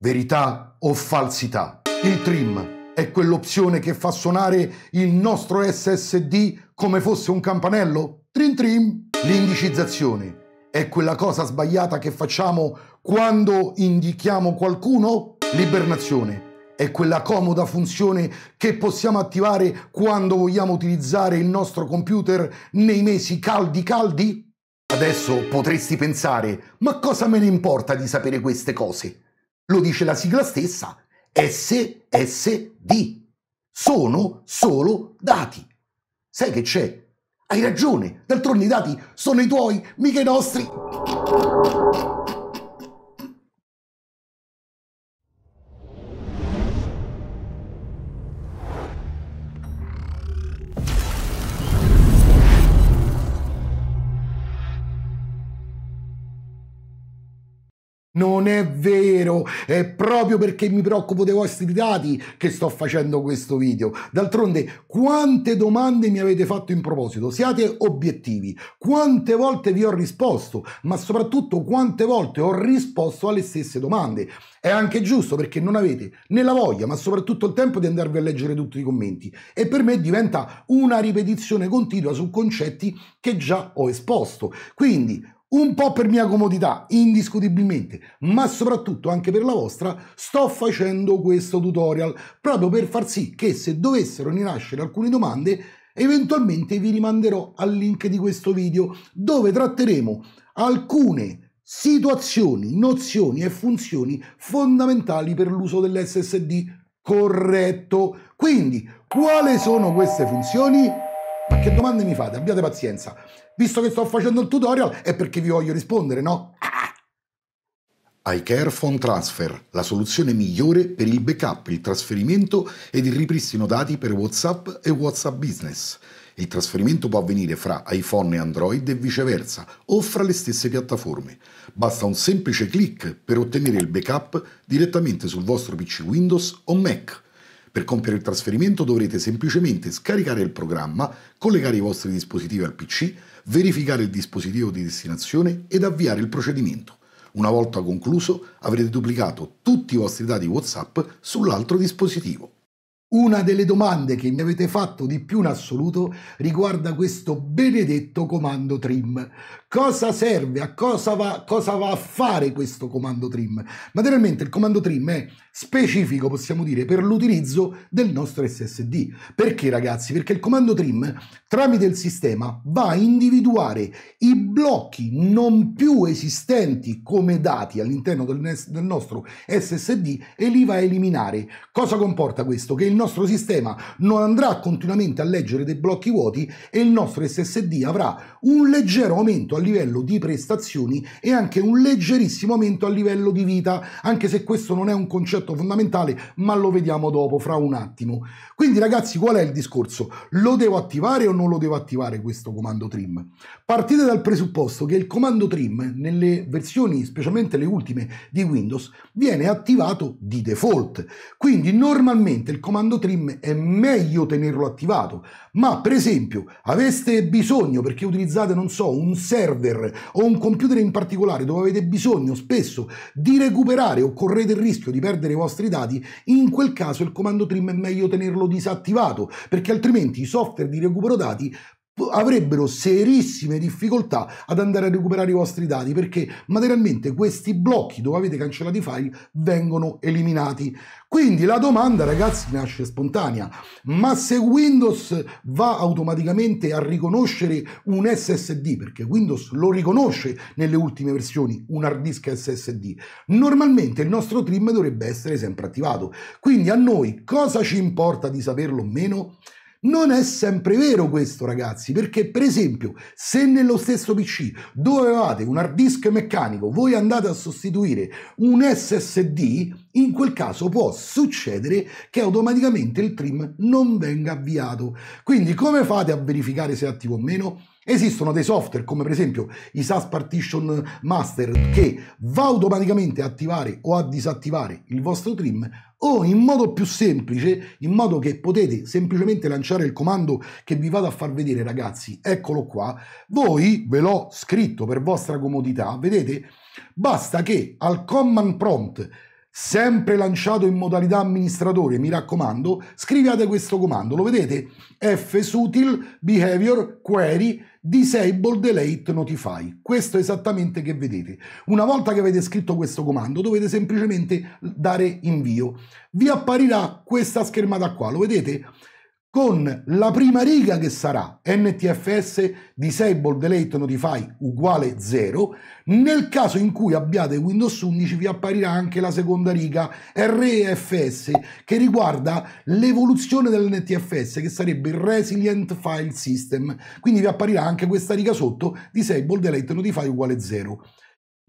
Verità o falsità? Il trim è quell'opzione che fa suonare il nostro SSD come fosse un campanello? Trim trim! L'indicizzazione è quella cosa sbagliata che facciamo quando indichiamo qualcuno? L'ibernazione è quella comoda funzione che possiamo attivare quando vogliamo utilizzare il nostro computer nei mesi caldi caldi? Adesso potresti pensare, ma cosa me ne importa di sapere queste cose? Lo dice la sigla stessa, SSD. Sono solo dati. Sai che c'è? Hai ragione, d'altronde i dati sono i tuoi, mica i nostri. Non è vero, è proprio perché mi preoccupo dei vostri dati che sto facendo questo video. D'altronde, quante domande mi avete fatto in proposito? Siate obiettivi. Quante volte vi ho risposto, ma soprattutto quante volte ho risposto alle stesse domande. È anche giusto perché non avete né la voglia, ma soprattutto il tempo di andarvi a leggere tutti i commenti. E per me diventa una ripetizione continua su concetti che già ho esposto. Quindi, un po' per mia comodità, indiscutibilmente, ma soprattutto anche per la vostra, sto facendo questo tutorial proprio per far sì che se dovessero rinascere alcune domande, eventualmente vi rimanderò al link di questo video dove tratteremo alcune situazioni, nozioni e funzioni fondamentali per l'uso dell'SSD corretto. Quindi, quali sono queste funzioni? Ma che domande mi fate? Abbiate pazienza. Visto che sto facendo il tutorial è perché vi voglio rispondere, no? Ah. iCare Phone Transfer, la soluzione migliore per il backup, il trasferimento ed il ripristino dati per WhatsApp e WhatsApp Business. Il trasferimento può avvenire fra iPhone e Android e viceversa, o fra le stesse piattaforme. Basta un semplice clic per ottenere il backup direttamente sul vostro PC Windows o Mac per compiere il trasferimento dovrete semplicemente scaricare il programma, collegare i vostri dispositivi al PC, verificare il dispositivo di destinazione ed avviare il procedimento. Una volta concluso avrete duplicato tutti i vostri dati WhatsApp sull'altro dispositivo. Una delle domande che mi avete fatto di più in assoluto riguarda questo benedetto comando trim. Cosa serve? A cosa va, cosa va a fare questo comando trim? Materialmente il comando trim è specifico, possiamo dire, per l'utilizzo del nostro SSD. Perché ragazzi? Perché il comando trim tramite il sistema va a individuare i blocchi non più esistenti come dati all'interno del, del nostro SSD e li va a eliminare. Cosa comporta questo? Che il nostro sistema non andrà continuamente a leggere dei blocchi vuoti e il nostro SSD avrà un leggero aumento a livello di prestazioni e anche un leggerissimo aumento a livello di vita, anche se questo non è un concetto fondamentale, ma lo vediamo dopo, fra un attimo. Quindi ragazzi, qual è il discorso? Lo devo attivare o non lo devo attivare questo comando trim? Partite dal presupposto che il comando trim nelle versioni, specialmente le ultime di Windows, viene attivato di default. Quindi normalmente il comando trim è meglio tenerlo attivato, ma per esempio aveste bisogno perché utilizzate, non so, un server server o un computer in particolare dove avete bisogno spesso di recuperare o correte il rischio di perdere i vostri dati, in quel caso il comando trim è meglio tenerlo disattivato perché altrimenti i software di recupero dati avrebbero serissime difficoltà ad andare a recuperare i vostri dati perché materialmente questi blocchi dove avete cancellato i file vengono eliminati. Quindi la domanda, ragazzi, nasce spontanea. Ma se Windows va automaticamente a riconoscere un SSD, perché Windows lo riconosce nelle ultime versioni, un hard disk SSD, normalmente il nostro trim dovrebbe essere sempre attivato. Quindi a noi cosa ci importa di saperlo o meno? Non è sempre vero questo, ragazzi, perché per esempio, se nello stesso PC dove avevate un hard disk meccanico, voi andate a sostituire un SSD, in quel caso può succedere che automaticamente il trim non venga avviato. Quindi come fate a verificare se è attivo o meno? Esistono dei software come per esempio i SAS Partition Master che va automaticamente a attivare o a disattivare il vostro trim o in modo più semplice, in modo che potete semplicemente lanciare il comando che vi vado a far vedere ragazzi, eccolo qua, voi ve l'ho scritto per vostra comodità, vedete? Basta che al command prompt sempre lanciato in modalità amministratore, mi raccomando, scriviate questo comando, lo vedete? fsutil behavior query disable delete notify. Questo è esattamente che vedete. Una volta che avete scritto questo comando dovete semplicemente dare invio. Vi apparirà questa schermata qua, lo vedete? con la prima riga che sarà NTFS disable delete notify uguale 0, nel caso in cui abbiate Windows 11 vi apparirà anche la seconda riga REFS che riguarda l'evoluzione dell'NTFS che sarebbe il Resilient File System, quindi vi apparirà anche questa riga sotto disable delete notify uguale 0.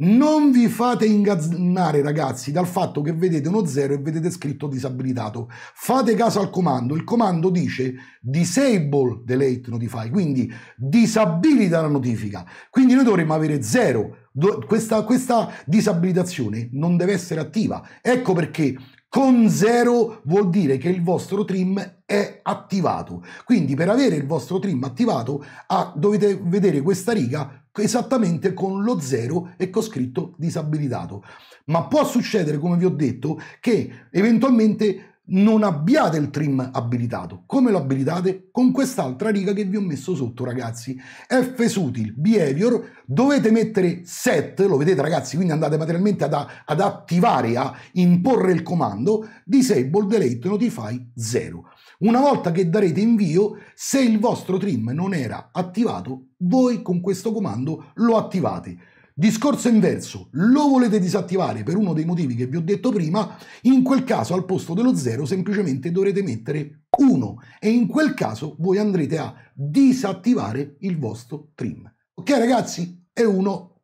Non vi fate ingannare ragazzi dal fatto che vedete uno 0 e vedete scritto disabilitato. Fate caso al comando, il comando dice disable delete notify, quindi disabilita la notifica. Quindi noi dovremmo avere 0. Questa, questa disabilitazione non deve essere attiva. Ecco perché con 0 vuol dire che il vostro trim è attivato. Quindi per avere il vostro trim attivato ah, dovete vedere questa riga esattamente con lo 0 e con scritto disabilitato. Ma può succedere, come vi ho detto, che eventualmente non abbiate il trim abilitato. Come lo abilitate? Con quest'altra riga che vi ho messo sotto, ragazzi. F sutil, behavior, dovete mettere set, lo vedete ragazzi, quindi andate materialmente ad, ad attivare, a imporre il comando, disable delete notify 0. Una volta che darete invio, se il vostro trim non era attivato, voi con questo comando lo attivate. Discorso inverso, lo volete disattivare per uno dei motivi che vi ho detto prima, in quel caso al posto dello 0 semplicemente dovrete mettere 1 e in quel caso voi andrete a disattivare il vostro trim. Ok ragazzi? È uno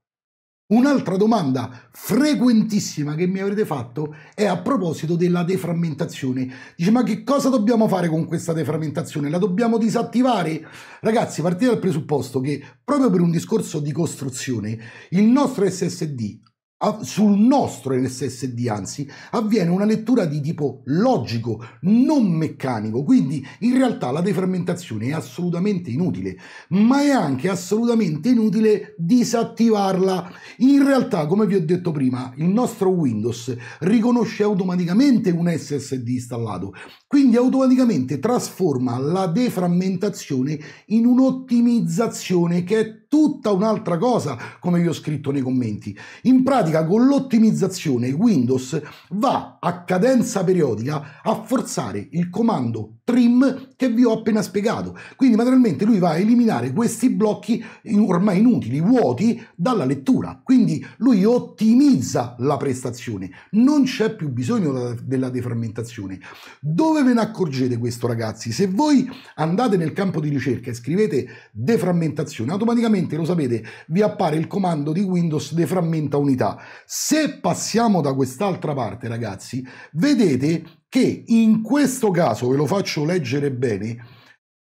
Un'altra domanda frequentissima che mi avrete fatto è a proposito della deframmentazione. Dice ma che cosa dobbiamo fare con questa deframmentazione? La dobbiamo disattivare? Ragazzi, partite dal presupposto che proprio per un discorso di costruzione il nostro SSD sul nostro NSSD anzi avviene una lettura di tipo logico, non meccanico, quindi in realtà la deframmentazione è assolutamente inutile, ma è anche assolutamente inutile disattivarla. In realtà, come vi ho detto prima, il nostro Windows riconosce automaticamente un SSD installato, quindi automaticamente trasforma la deframmentazione in un'ottimizzazione che è tutta un'altra cosa, come vi ho scritto nei commenti. In pratica, con l'ottimizzazione Windows va a cadenza periodica a forzare il comando trim che vi ho appena spiegato. Quindi materialmente lui va a eliminare questi blocchi ormai inutili, vuoti, dalla lettura. Quindi lui ottimizza la prestazione, non c'è più bisogno della deframmentazione. Dove ve ne accorgete questo ragazzi? Se voi andate nel campo di ricerca e scrivete deframmentazione, automaticamente lo sapete, vi appare il comando di Windows deframmenta unità. Se passiamo da quest'altra parte ragazzi, vedete che in questo caso, ve lo faccio leggere bene,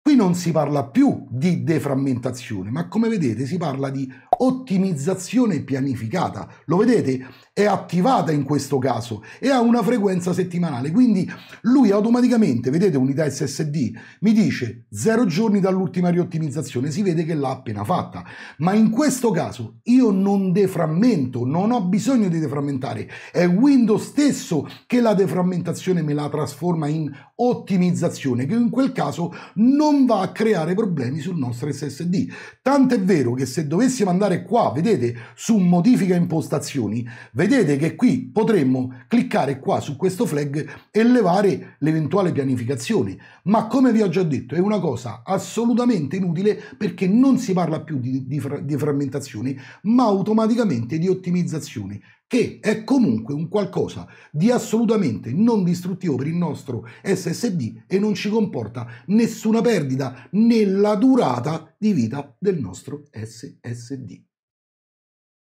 qui non si parla più di deframmentazione, ma come vedete si parla di ottimizzazione pianificata. Lo vedete? È attivata in questo caso e ha una frequenza settimanale. Quindi lui automaticamente, vedete unità SSD, mi dice zero giorni dall'ultima riottimizzazione. Si vede che l'ha appena fatta. Ma in questo caso io non deframmento, non ho bisogno di deframmentare. È Windows stesso che la deframmentazione me la trasforma in ottimizzazione, che in quel caso non va a creare problemi sul nostro SSD. Tant'è vero che se dovessimo andare andare qua, vedete, su modifica impostazioni, vedete che qui potremmo cliccare qua su questo flag e levare l'eventuale pianificazione. Ma come vi ho già detto, è una cosa assolutamente inutile perché non si parla più di, di, di frammentazione, ma automaticamente di ottimizzazione che è comunque un qualcosa di assolutamente non distruttivo per il nostro SSD e non ci comporta nessuna perdita nella durata di vita del nostro SSD.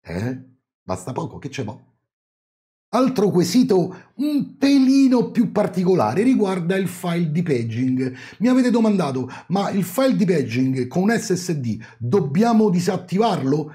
Eh? Basta poco, che c'è poco. Altro quesito un pelino più particolare riguarda il file di paging. Mi avete domandato, ma il file di paging con un SSD dobbiamo disattivarlo?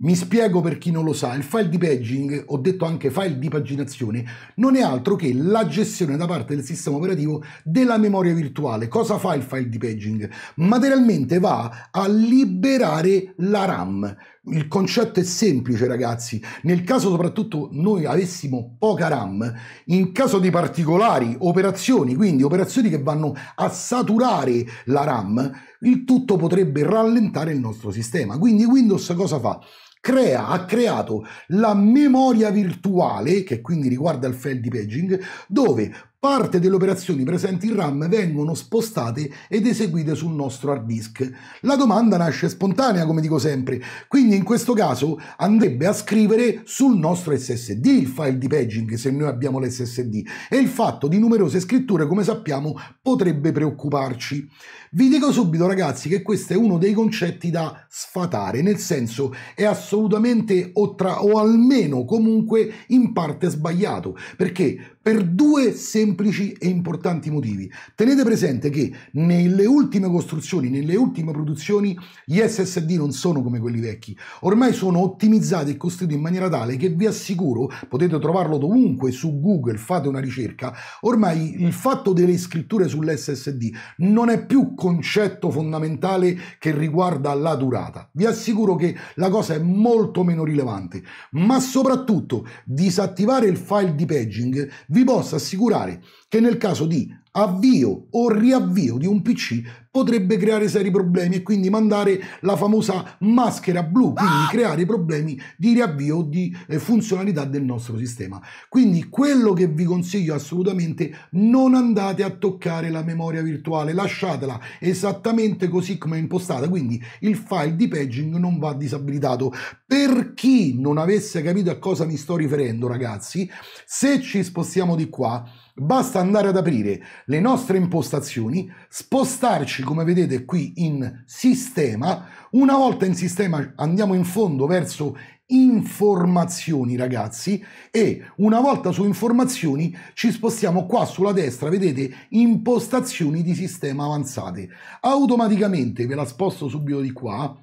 Mi spiego per chi non lo sa, il file di paging, ho detto anche file di paginazione, non è altro che la gestione da parte del sistema operativo della memoria virtuale. Cosa fa il file di paging? Materialmente va a liberare la RAM. Il concetto è semplice ragazzi, nel caso soprattutto noi avessimo poca RAM, in caso di particolari operazioni, quindi operazioni che vanno a saturare la RAM, il tutto potrebbe rallentare il nostro sistema. Quindi Windows cosa fa? crea, ha creato la memoria virtuale, che quindi riguarda il file di paging, dove Parte delle operazioni presenti in RAM vengono spostate ed eseguite sul nostro hard disk. La domanda nasce spontanea, come dico sempre, quindi in questo caso andrebbe a scrivere sul nostro SSD il file di paging se noi abbiamo l'SSD e il fatto di numerose scritture, come sappiamo, potrebbe preoccuparci. Vi dico subito ragazzi che questo è uno dei concetti da sfatare, nel senso è assolutamente o, tra, o almeno comunque in parte sbagliato, perché per due semplici semplici e importanti motivi. Tenete presente che nelle ultime costruzioni, nelle ultime produzioni, gli SSD non sono come quelli vecchi. Ormai sono ottimizzati e costruiti in maniera tale che vi assicuro, potete trovarlo dovunque su Google, fate una ricerca, ormai il fatto delle scritture sull'SSD non è più concetto fondamentale che riguarda la durata. Vi assicuro che la cosa è molto meno rilevante, ma soprattutto disattivare il file di paging vi posso assicurare che nel caso di avvio o riavvio di un PC potrebbe creare seri problemi e quindi mandare la famosa maschera blu, quindi ah! creare problemi di riavvio di eh, funzionalità del nostro sistema. Quindi quello che vi consiglio assolutamente non andate a toccare la memoria virtuale, lasciatela esattamente così come è impostata, quindi il file di paging non va disabilitato. Per chi non avesse capito a cosa mi sto riferendo, ragazzi, se ci spostiamo di qua, basta andare ad aprire le nostre impostazioni, spostarci nasce come vedete qui in sistema, una volta in sistema andiamo in fondo verso informazioni ragazzi e una volta su informazioni ci spostiamo qua sulla destra vedete impostazioni di sistema avanzate automaticamente ve la sposto subito di qua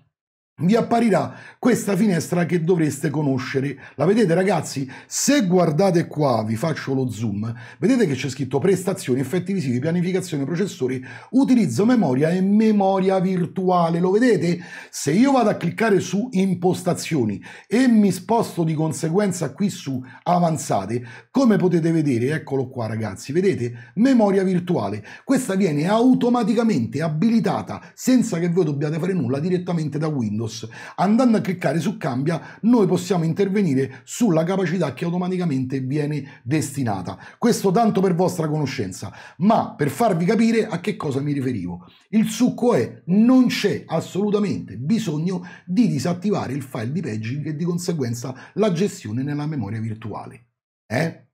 vi apparirà questa finestra che dovreste conoscere. La vedete ragazzi? Se guardate qua, vi faccio lo zoom, vedete che c'è scritto prestazioni, effetti visivi, pianificazione, processori, utilizzo memoria e memoria virtuale. Lo vedete? Se io vado a cliccare su impostazioni e mi sposto di conseguenza qui su avanzate, come potete vedere, eccolo qua ragazzi, vedete? Memoria virtuale. Questa viene automaticamente abilitata senza che voi dobbiate fare nulla direttamente da Windows Windows. Andando a cliccare su Cambia, noi possiamo intervenire sulla capacità che automaticamente viene destinata. Questo tanto per vostra conoscenza, ma per farvi capire a che cosa mi riferivo. Il succo è non c'è assolutamente bisogno di disattivare il file di paging e di conseguenza la gestione nella memoria virtuale. Eh?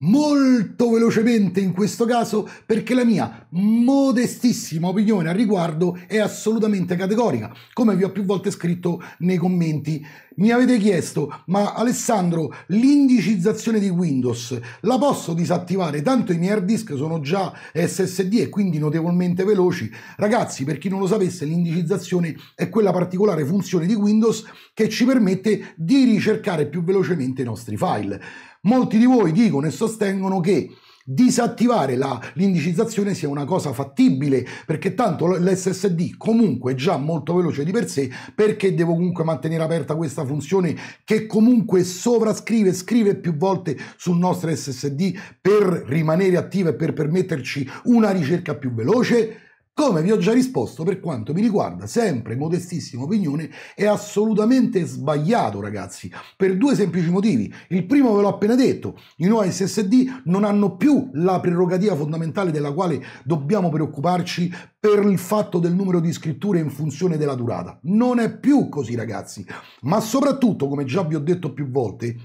molto velocemente in questo caso perché la mia modestissima opinione al riguardo è assolutamente categorica come vi ho più volte scritto nei commenti mi avete chiesto ma Alessandro l'indicizzazione di Windows la posso disattivare tanto i miei hard disk sono già SSD e quindi notevolmente veloci ragazzi per chi non lo sapesse l'indicizzazione è quella particolare funzione di Windows che ci permette di ricercare più velocemente i nostri file Molti di voi dicono e sostengono che disattivare l'indicizzazione sia una cosa fattibile perché tanto l'SSD comunque è già molto veloce di per sé perché devo comunque mantenere aperta questa funzione che comunque sovrascrive scrive più volte sul nostro SSD per rimanere attiva e per permetterci una ricerca più veloce come vi ho già risposto, per quanto mi riguarda, sempre modestissima opinione, è assolutamente sbagliato, ragazzi, per due semplici motivi. Il primo ve l'ho appena detto, i nuovi SSD non hanno più la prerogativa fondamentale della quale dobbiamo preoccuparci per il fatto del numero di scritture in funzione della durata. Non è più così, ragazzi. Ma soprattutto, come già vi ho detto più volte,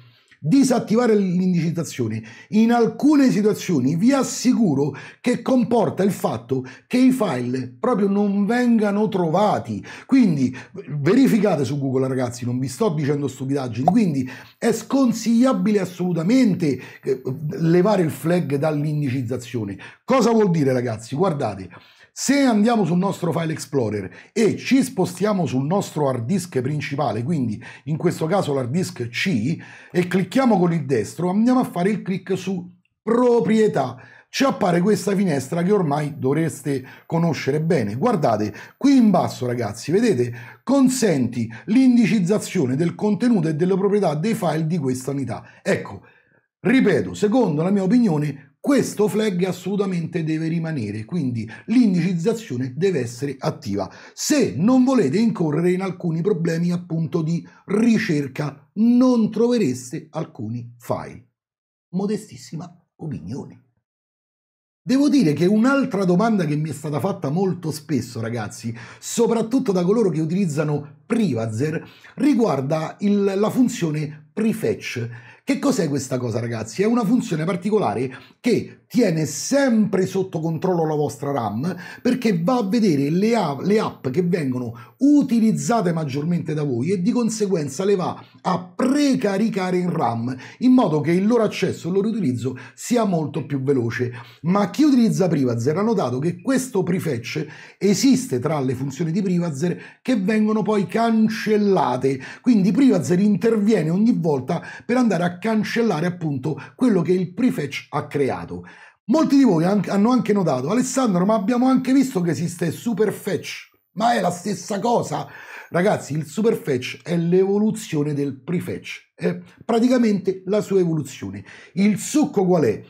disattivare l'indicizzazione in alcune situazioni vi assicuro che comporta il fatto che i file proprio non vengano trovati. Quindi verificate su Google ragazzi, non vi sto dicendo stupidaggini, quindi è sconsigliabile assolutamente eh, levare il flag dall'indicizzazione. Cosa vuol dire ragazzi? Guardate, se andiamo sul nostro File Explorer e ci spostiamo sul nostro hard disk principale, quindi in questo caso l'hard disk C, e clicchiamo con il destro, andiamo a fare il clic su proprietà ci appare questa finestra che ormai dovreste conoscere bene. Guardate, qui in basso ragazzi, vedete, consenti l'indicizzazione del contenuto e delle proprietà dei file di questa unità. Ecco, ripeto, secondo la mia opinione, questo flag assolutamente deve rimanere, quindi l'indicizzazione deve essere attiva, se non volete incorrere in alcuni problemi appunto di ricerca, non trovereste alcuni file. Modestissima opinione. Devo dire che un'altra domanda che mi è stata fatta molto spesso, ragazzi, soprattutto da coloro che utilizzano Privazer, riguarda il, la funzione prefetch che cos'è questa cosa ragazzi? È una funzione particolare che tiene sempre sotto controllo la vostra RAM perché va a vedere le, app, le app che vengono utilizzate maggiormente da voi e di conseguenza le va a precaricare in RAM in modo che il loro accesso, il loro utilizzo sia molto più veloce. Ma chi utilizza Privazer ha notato che questo prefetch esiste tra le funzioni di Privazer che vengono poi cancellate, quindi Privazer interviene ogni volta per andare a cancellare appunto quello che il prefetch ha creato. Molti di voi hanno anche notato, Alessandro, ma abbiamo anche visto che esiste Superfetch. Ma è la stessa cosa. Ragazzi, il Superfetch è l'evoluzione del prefetch, è praticamente la sua evoluzione. Il succo qual è?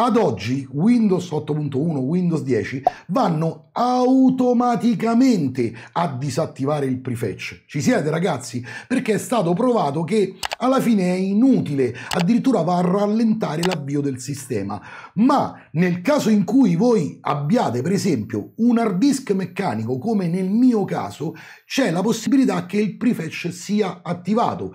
Ad oggi Windows 8.1, Windows 10 vanno automaticamente a disattivare il prefetch. Ci siete ragazzi? Perché è stato provato che alla fine è inutile, addirittura va a rallentare l'avvio del sistema. Ma nel caso in cui voi abbiate per esempio un hard disk meccanico come nel mio caso, c'è la possibilità che il prefetch sia attivato.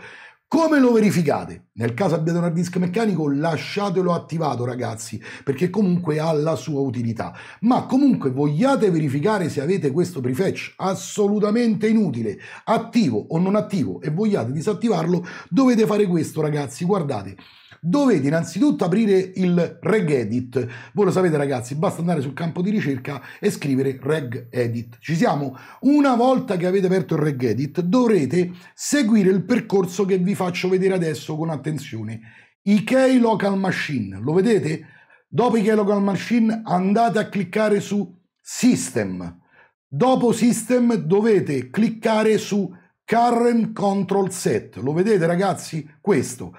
Come lo verificate? Nel caso abbiate un hard disk meccanico lasciatelo attivato ragazzi perché comunque ha la sua utilità. Ma comunque vogliate verificare se avete questo prefetch assolutamente inutile, attivo o non attivo e vogliate disattivarlo dovete fare questo ragazzi, guardate dovete innanzitutto aprire il regedit. Voi lo sapete ragazzi, basta andare sul campo di ricerca e scrivere regedit. Ci siamo. Una volta che avete aperto il regedit dovrete seguire il percorso che vi faccio vedere adesso con attenzione. IK Local Machine, lo vedete? Dopo IK Local Machine andate a cliccare su System. Dopo System dovete cliccare su Current Control Set. Lo vedete ragazzi? Questo.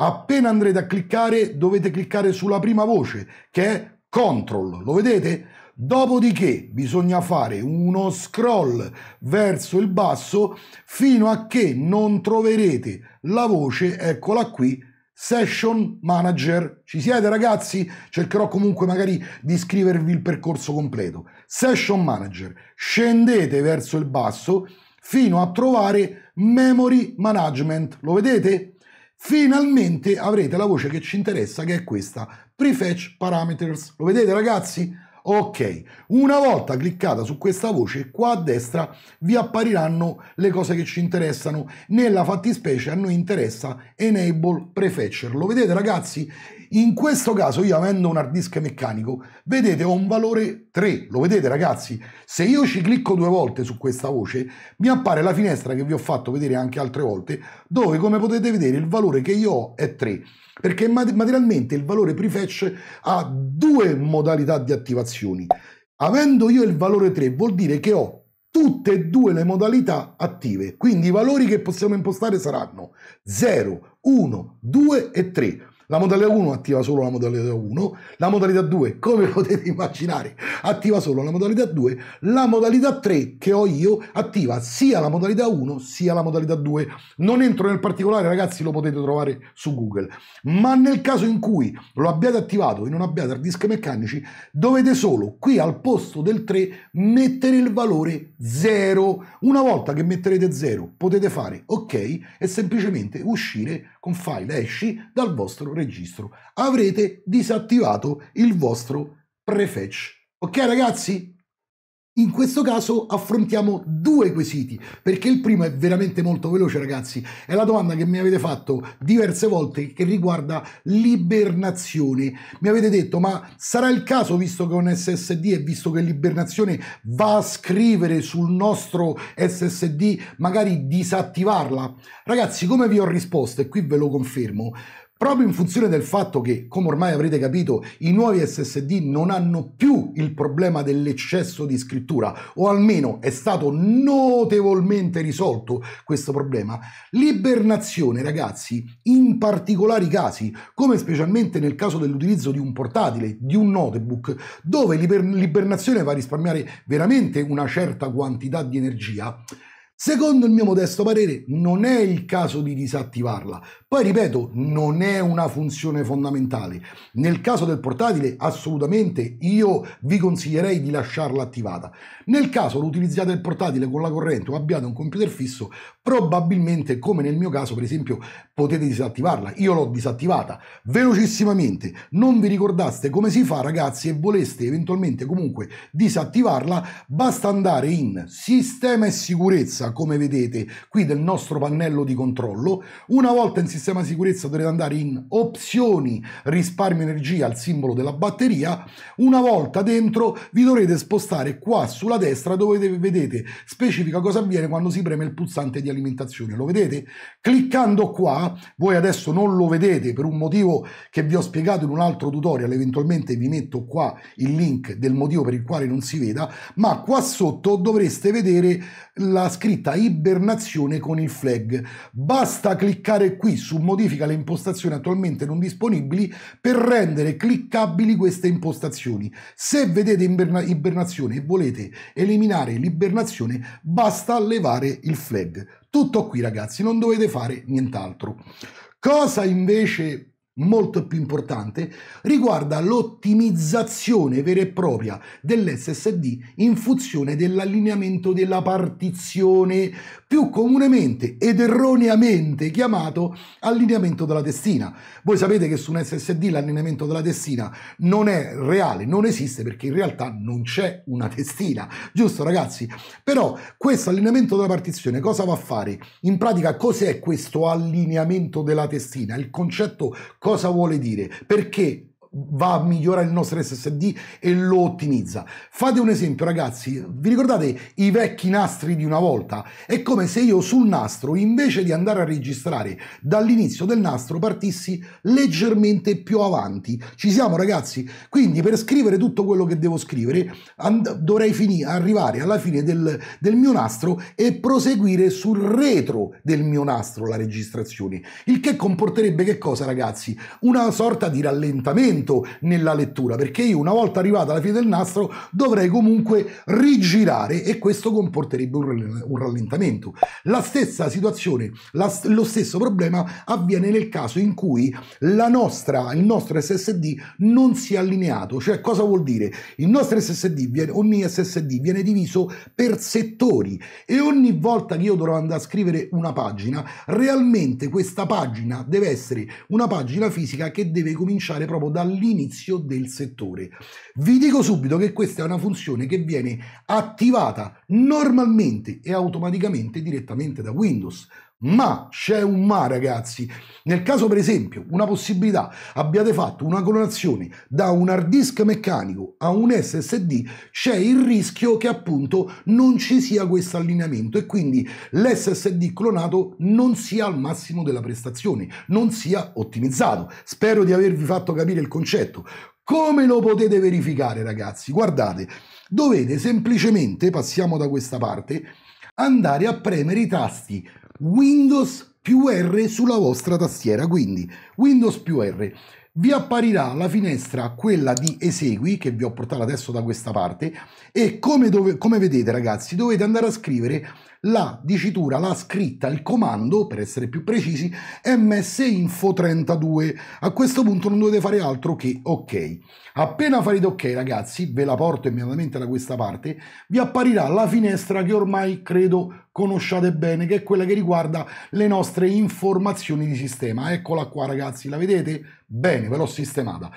Appena andrete a cliccare dovete cliccare sulla prima voce che è Control, lo vedete? Dopodiché bisogna fare uno scroll verso il basso fino a che non troverete la voce, eccola qui, Session Manager. Ci siete ragazzi? Cercherò comunque magari di scrivervi il percorso completo. Session Manager. Scendete verso il basso fino a trovare Memory Management. Lo vedete? finalmente avrete la voce che ci interessa che è questa prefetch parameters lo vedete ragazzi ok una volta cliccata su questa voce qua a destra vi appariranno le cose che ci interessano nella fattispecie a noi interessa enable prefetcher lo vedete ragazzi in questo caso io avendo un hard disk meccanico vedete ho un valore 3 lo vedete ragazzi se io ci clicco due volte su questa voce mi appare la finestra che vi ho fatto vedere anche altre volte dove come potete vedere il valore che io ho è 3 perché materialmente il valore prefetch ha due modalità di attivazioni. Avendo io il valore 3 vuol dire che ho tutte e due le modalità attive, quindi i valori che possiamo impostare saranno 0, 1, 2 e 3. La modalità 1 attiva solo la modalità 1, la modalità 2, come potete immaginare, attiva solo la modalità 2, la modalità 3 che ho io attiva sia la modalità 1 sia la modalità 2. Non entro nel particolare, ragazzi, lo potete trovare su Google, ma nel caso in cui lo abbiate attivato e non abbiate hard disk meccanici, dovete solo qui al posto del 3 mettere il valore 0. Una volta che metterete 0, potete fare ok e semplicemente uscire con file esci dal vostro registro. Avrete disattivato il vostro prefetch. Ok ragazzi? In questo caso affrontiamo due quesiti, perché il primo è veramente molto veloce ragazzi, è la domanda che mi avete fatto diverse volte che riguarda l'ibernazione. Mi avete detto ma sarà il caso visto che un SSD e visto che l'ibernazione va a scrivere sul nostro SSD magari disattivarla? Ragazzi come vi ho risposto e qui ve lo confermo, proprio in funzione del fatto che, come ormai avrete capito, i nuovi SSD non hanno più il problema dell'eccesso di scrittura, o almeno è stato notevolmente risolto questo problema, l'ibernazione, ragazzi, in particolari casi, come specialmente nel caso dell'utilizzo di un portatile, di un notebook, dove l'ibernazione va a risparmiare veramente una certa quantità di energia, Secondo il mio modesto parere non è il caso di disattivarla. Poi ripeto, non è una funzione fondamentale. Nel caso del portatile assolutamente io vi consiglierei di lasciarla attivata. Nel caso lo utilizziate il portatile con la corrente o abbiate un computer fisso, probabilmente come nel mio caso per esempio potete disattivarla, io l'ho disattivata velocissimamente, non vi ricordaste come si fa ragazzi e voleste eventualmente comunque disattivarla, basta andare in sistema e sicurezza come vedete qui del nostro pannello di controllo, una volta in sistema e sicurezza dovrete andare in opzioni risparmio energia al simbolo della batteria, una volta dentro vi dovrete spostare qua sulla destra dove vedete specifica cosa avviene quando si preme il pulsante di alimentazione sperimentazione, lo vedete? Cliccando qua, voi adesso non lo vedete per un motivo che vi ho spiegato in un altro tutorial, eventualmente vi metto qua il link del motivo per il quale non si veda, ma qua sotto dovreste vedere la scritta ibernazione con il flag. Basta cliccare qui su modifica le impostazioni attualmente non disponibili per rendere cliccabili queste impostazioni. Se vedete ibernazione e volete eliminare l'ibernazione, basta levare il flag. Tutto qui ragazzi, non dovete fare nient'altro. Cosa invece molto più importante, riguarda l'ottimizzazione vera e propria dell'SSD in funzione dell'allineamento della partizione, più comunemente ed erroneamente chiamato allineamento della testina. Voi sapete che su un SSD l'allineamento della testina non è reale, non esiste perché in realtà non c'è una testina, giusto ragazzi? Però questo allineamento della partizione cosa va a fare? In pratica cos'è questo allineamento della testina? Il concetto Cosa vuole dire? Perché va a migliorare il nostro SSD e lo ottimizza. Fate un esempio ragazzi, vi ricordate i vecchi nastri di una volta? È come se io sul nastro, invece di andare a registrare dall'inizio del nastro, partissi leggermente più avanti. Ci siamo ragazzi? Quindi per scrivere tutto quello che devo scrivere dovrei finire, arrivare alla fine del, del mio nastro e proseguire sul retro del mio nastro la registrazione, il che comporterebbe che cosa ragazzi? Una sorta di rallentamento attento nella lettura, perché io una volta arrivata alla fine del nastro dovrei comunque rigirare e questo comporterebbe un, rallentamento. La stessa situazione, la, lo stesso problema avviene nel caso in cui nostra, il nostro SSD non sia allineato, cioè cosa vuol dire? Il nostro SSD, viene, ogni SSD viene diviso per settori e ogni volta che io dovrò andare a scrivere una pagina, realmente questa pagina deve essere una pagina fisica che deve cominciare proprio dal all'inizio del settore. Vi dico subito che questa è una funzione che viene attivata normalmente e automaticamente direttamente da Windows. Ma c'è un ma, ragazzi. Nel caso, per esempio, una possibilità, abbiate fatto una clonazione da un hard disk meccanico a un SSD, c'è il rischio che appunto non ci sia questo allineamento e quindi l'SSD clonato non sia al massimo della prestazione, non sia ottimizzato. Spero di avervi fatto capire il concetto. Come lo potete verificare, ragazzi? Guardate, dovete semplicemente, passiamo da questa parte, andare a premere i tasti Windows più R sulla vostra tastiera. Quindi Windows più R. Vi apparirà la finestra, quella di esegui, che vi ho portato adesso da questa parte, e come, dove, come vedete ragazzi dovete andare a scrivere la dicitura, la scritta, il comando, per essere più precisi, msinfo32. A questo punto non dovete fare altro che ok. Appena farete ok ragazzi, ve la porto immediatamente da questa parte, vi apparirà la finestra che ormai credo conosciate bene, che è quella che riguarda le nostre informazioni di sistema. Eccola qua ragazzi, la vedete? Bene, ve l'ho sistemata.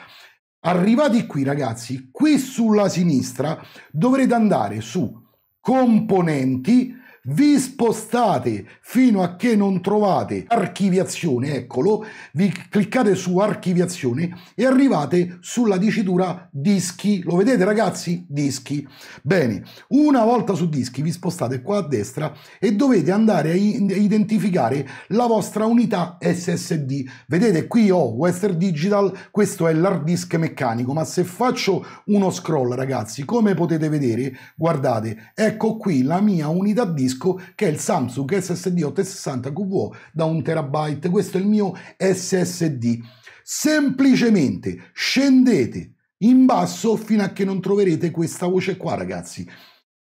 Arrivati qui ragazzi, qui sulla sinistra dovrete andare su componenti vi spostate fino a che non trovate archiviazione, eccolo, vi cliccate su archiviazione e arrivate sulla dicitura dischi, lo vedete ragazzi? Dischi. Bene, una volta su dischi vi spostate qua a destra e dovete andare a identificare la vostra unità SSD. Vedete qui ho Western Digital, questo è l'hard disk meccanico, ma se faccio uno scroll ragazzi, come potete vedere, guardate, ecco qui la mia unità disco disco che è il Samsung SSD 860 QVO da 1 terabyte. Questo è il mio SSD. Semplicemente scendete in basso fino a che non troverete questa voce qua, ragazzi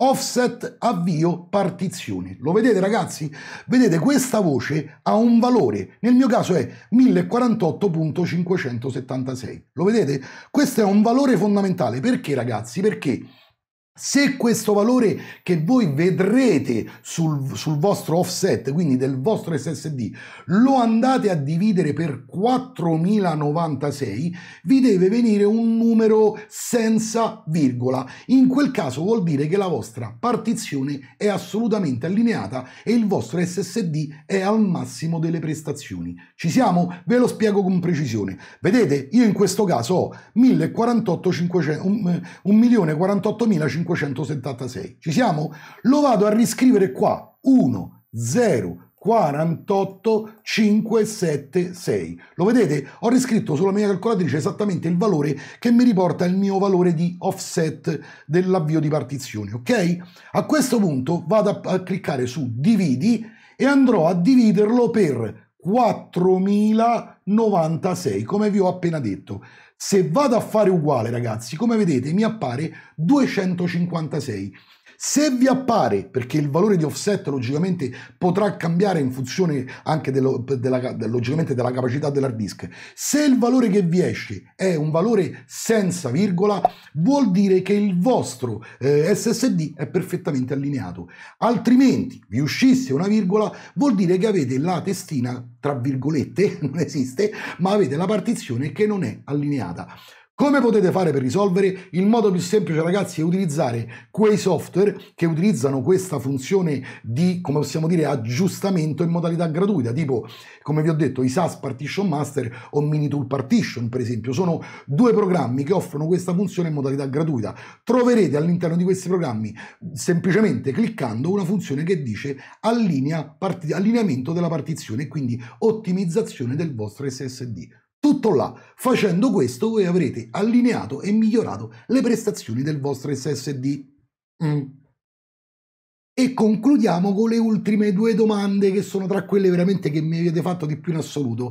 offset avvio partizioni. Lo vedete ragazzi? Vedete questa voce ha un valore, nel mio caso è 1048.576. Lo vedete? Questo è un valore fondamentale perché ragazzi? Perché se questo valore che voi vedrete sul, sul, vostro offset, quindi del vostro SSD, lo andate a dividere per 4096, vi deve venire un numero senza virgola. In quel caso vuol dire che la vostra partizione è assolutamente allineata e il vostro SSD è al massimo delle prestazioni. Ci siamo? Ve lo spiego con precisione. Vedete, io in questo caso ho 1.048.500... 1.048.500 576. Ci siamo? Lo vado a riscrivere qua. 1, 0, 48 576. Lo vedete? Ho riscritto sulla mia calcolatrice esattamente il valore che mi riporta il mio valore di offset dell'avvio di partizione, ok? A questo punto vado a, cliccare su dividi e andrò a dividerlo per 4096, come vi ho appena detto. Se vado a fare uguale, ragazzi, come vedete mi appare 256. Se vi appare, perché il valore di offset logicamente potrà cambiare in funzione anche dello, della, logicamente della capacità dell'hard disk, se il valore che vi esce è un valore senza virgola, vuol dire che il vostro eh, SSD è perfettamente allineato. Altrimenti vi uscisse una virgola, vuol dire che avete la testina, tra virgolette, non esiste, ma avete la partizione che non è allineata. Come potete fare per risolvere? Il modo più semplice ragazzi è utilizzare quei software che utilizzano questa funzione di, come possiamo dire, aggiustamento in modalità gratuita, tipo come vi ho detto i SAS Partition Master o Minitool Partition per esempio, sono due programmi che offrono questa funzione in modalità gratuita. Troverete all'interno di questi programmi semplicemente cliccando una funzione che dice allinea, part- allineamento della partizione e quindi ottimizzazione del vostro SSD. Tutto là. Facendo questo voi avrete allineato e migliorato le prestazioni del vostro SSD. Mm. E concludiamo con le ultime due domande che sono tra quelle veramente che mi avete fatto di più in assoluto.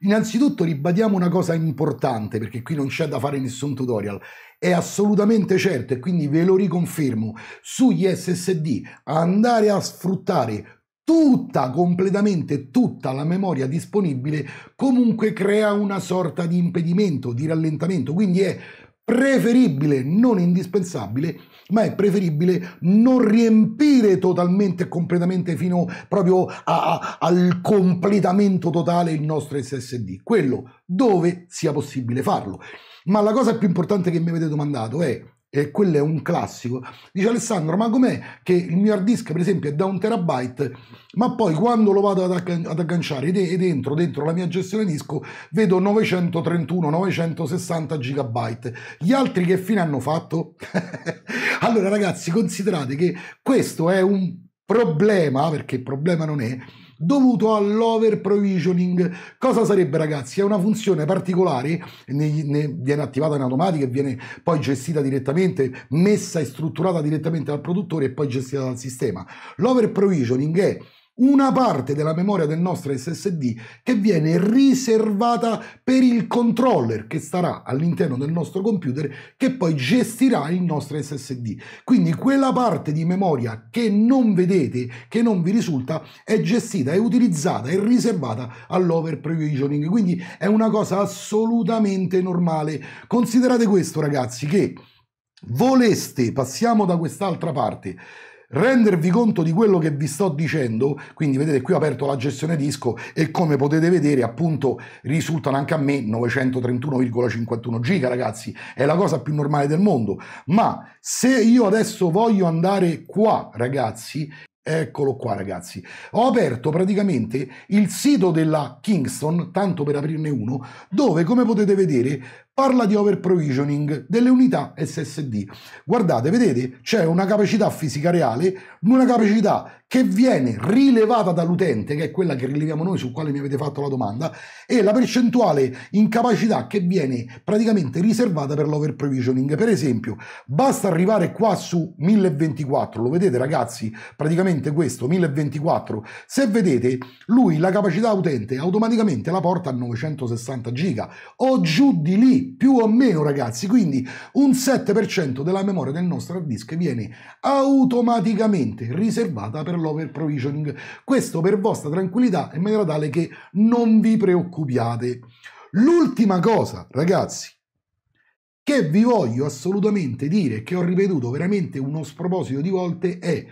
Innanzitutto ribadiamo una cosa importante, perché qui non c'è da fare nessun tutorial, è assolutamente certo e quindi ve lo riconfermo, sugli SSD andare a sfruttare tutta, completamente tutta la memoria disponibile comunque crea una sorta di impedimento, di rallentamento, quindi è preferibile, non indispensabile, ma è preferibile non riempire totalmente e completamente fino proprio a, a, al completamento totale il nostro SSD, quello dove sia possibile farlo. Ma la cosa più importante che mi avete domandato è e quello è un classico. Dice Alessandro, ma com'è che il mio hard disk per esempio è da un terabyte, ma poi quando lo vado ad, aggan ad agganciare e dentro, dentro la mia gestione disco vedo 931, 960 gigabyte. Gli altri che fine hanno fatto? allora ragazzi, considerate che questo è un problema, perché problema non è, dovuto all'over provisioning. Cosa sarebbe ragazzi? È una funzione particolare, ne, ne viene attivata in automatica e viene poi gestita direttamente, messa e strutturata direttamente dal produttore e poi gestita dal sistema. L'over provisioning è una parte della memoria del nostro SSD che viene riservata per il controller che starà all'interno del nostro computer che poi gestirà il nostro SSD. Quindi quella parte di memoria che non vedete, che non vi risulta, è gestita, è utilizzata, è riservata all'over provisioning. Quindi è una cosa assolutamente normale. Considerate questo ragazzi che voleste, passiamo da quest'altra parte, rendervi conto di quello che vi sto dicendo, quindi vedete qui ho aperto la gestione disco e come potete vedere appunto risultano anche a me 931,51 giga ragazzi, è la cosa più normale del mondo, ma se io adesso voglio andare qua ragazzi Eccolo qua ragazzi, ho aperto praticamente il sito della Kingston, tanto per aprirne uno, dove come potete vedere parla di over provisioning delle unità SSD. Guardate, vedete, c'è una capacità fisica reale, una capacità che viene rilevata dall'utente, che è quella che rileviamo noi su quale mi avete fatto la domanda, e la percentuale in capacità che viene praticamente riservata per l'over provisioning. Per esempio, basta arrivare qua su 1024, lo vedete ragazzi, praticamente questo 1024, se vedete lui la capacità utente automaticamente la porta a 960 giga o giù di lì più o meno ragazzi, quindi un 7% della memoria del nostro hard disk viene automaticamente riservata per l'over provisioning. Questo per vostra tranquillità e in maniera tale che non vi preoccupiate. L'ultima cosa, ragazzi, che vi voglio assolutamente dire, che ho ripetuto veramente uno sproposito di volte, è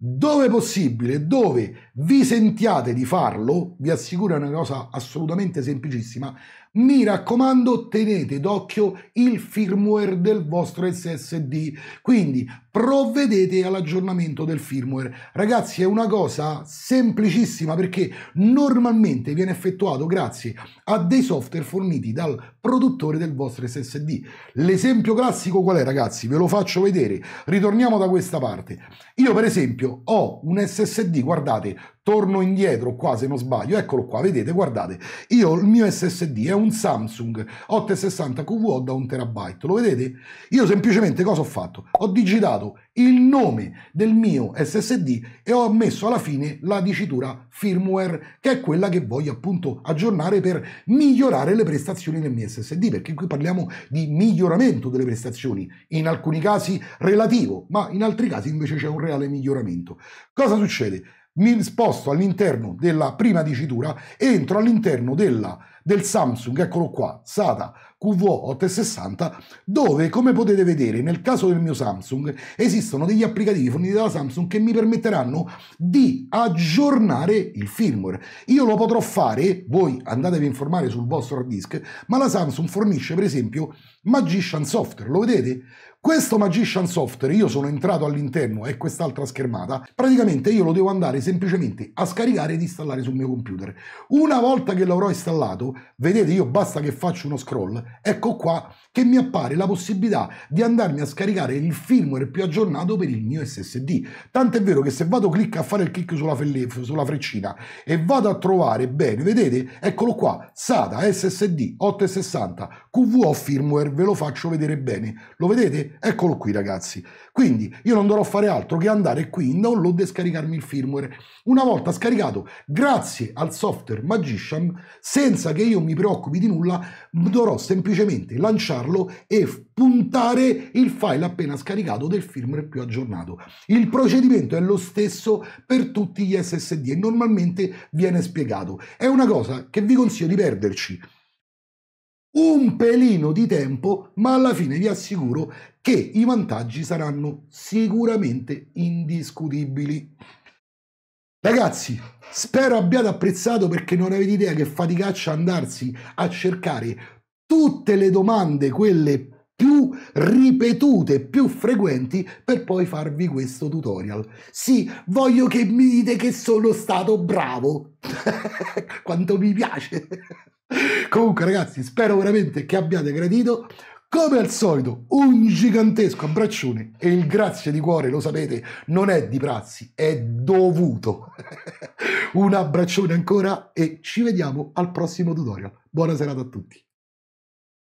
dove possibile, dove vi sentiate di farlo, vi assicuro è una cosa assolutamente semplicissima, mi raccomando, tenete d'occhio il firmware del vostro SSD, quindi provvedete all'aggiornamento del firmware. Ragazzi, è una cosa semplicissima perché normalmente viene effettuato grazie a dei software forniti dal produttore del vostro SSD. L'esempio classico qual è ragazzi? Ve lo faccio vedere. Ritorniamo da questa parte. Io per esempio ho un SSD, guardate, torno indietro qua se non sbaglio, eccolo qua, vedete, guardate, io il mio SSD è un Samsung 860 QVO da 1 terabyte, lo vedete? Io semplicemente cosa ho fatto? Ho digitato il nome del mio SSD e ho messo alla fine la dicitura firmware che è quella che voglio appunto aggiornare per migliorare le prestazioni del mio SSD perché qui parliamo di miglioramento delle prestazioni in alcuni casi relativo ma in altri casi invece c'è un reale miglioramento cosa succede? mi sposto all'interno della prima dicitura entro all'interno della, del Samsung, eccolo qua, SATA QV860 dove come potete vedere nel caso del mio Samsung esistono degli applicativi forniti dalla Samsung che mi permetteranno di aggiornare il firmware. Io lo potrò fare, voi andatevi a informare sul vostro hard disk, ma la Samsung fornisce per esempio Magician Software, lo vedete? Questo Magician Software, io sono entrato all'interno e quest'altra schermata, praticamente io lo devo andare semplicemente a scaricare ed installare sul mio computer. Una volta che l'avrò installato, vedete io basta che faccio uno scroll, ecco qua che mi appare la possibilità di andarmi a scaricare il firmware più aggiornato per il mio SSD. Tanto è vero che se vado clic a fare il clic sulla, felle, sulla freccina e vado a trovare bene, vedete, eccolo qua, SATA SSD 860 QVO firmware, ve lo faccio vedere bene. Lo vedete? Eccolo qui ragazzi. Quindi io non dovrò fare altro che andare qui in download e scaricarmi il firmware. Una volta scaricato, grazie al software Magician, senza che io mi preoccupi di nulla, dovrò semplicemente lanciarlo e puntare il file appena scaricato del firmware più aggiornato. Il procedimento è lo stesso per tutti gli SSD e normalmente viene spiegato. È una cosa che vi consiglio di perderci un pelino di tempo, ma alla fine vi assicuro che i vantaggi saranno sicuramente indiscutibili. Ragazzi, spero abbiate apprezzato perché non avete idea che faticaccia andarsi a cercare tutte le domande, quelle più ripetute, più frequenti, per poi farvi questo tutorial. Sì, voglio che mi dite che sono stato bravo. Quanto mi piace. Comunque ragazzi, spero veramente che abbiate gradito. Come al solito, un gigantesco abbraccione e il grazie di cuore, lo sapete, non è di prazzi, è dovuto. un abbraccione ancora e ci vediamo al prossimo tutorial. Buona serata a tutti.